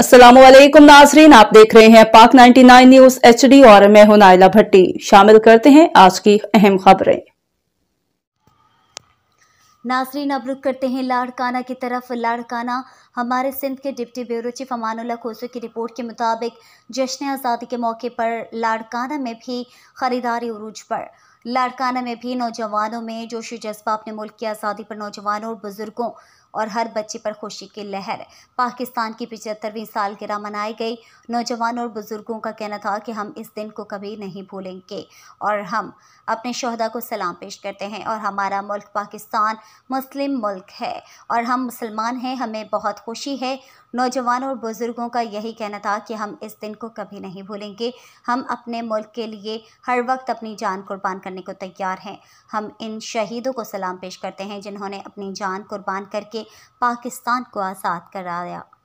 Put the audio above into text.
असलम नाजरीन आप देख रहे हैं पाक 99 न्यूज एच और मैं हूं नायला भट्टी शामिल करते हैं आज की अहम खबरें नाजरीन अब रुख करते हैं लाड़काना की तरफ लाड़काना हमारे सिंध के deputy bureau chief Amanullah Khoso की रिपोर्ट के मुताबिक जश्न आज़ादी के मौके पर लाड़काना में भी खरीदारी उरूज पर लाड़काना में भी नौजवानों में जोश जज्बा अपने मुल्क की आज़ादी पर नौजवानों और बुज़ुर्गों और हर बच्चे पर खुशी की लहर पाकिस्तान की पिचहत्तरवीं सालगिरह मनाई गई नौजवानों और बुज़ुर्गों का कहना था कि हम इस दिन को कभी नहीं भूलेंगे और हम अपने शहदा को सलाम पेश करते हैं और हमारा मुल्क पाकिस्तान मुस्लिम मुल्क है और हम मुसलमान हैं हमें बहुत खुशी है नौजवानों और बुज़ुर्गों का यही कहना था कि हम इस दिन को कभी नहीं भूलेंगे हम अपने मुल्क के लिए हर वक्त अपनी जान कुर्बान करने को तैयार हैं हम इन शहीदों को सलाम पेश करते हैं जिन्होंने अपनी जान कुर्बान करके पाकिस्तान को आज़ाद कराया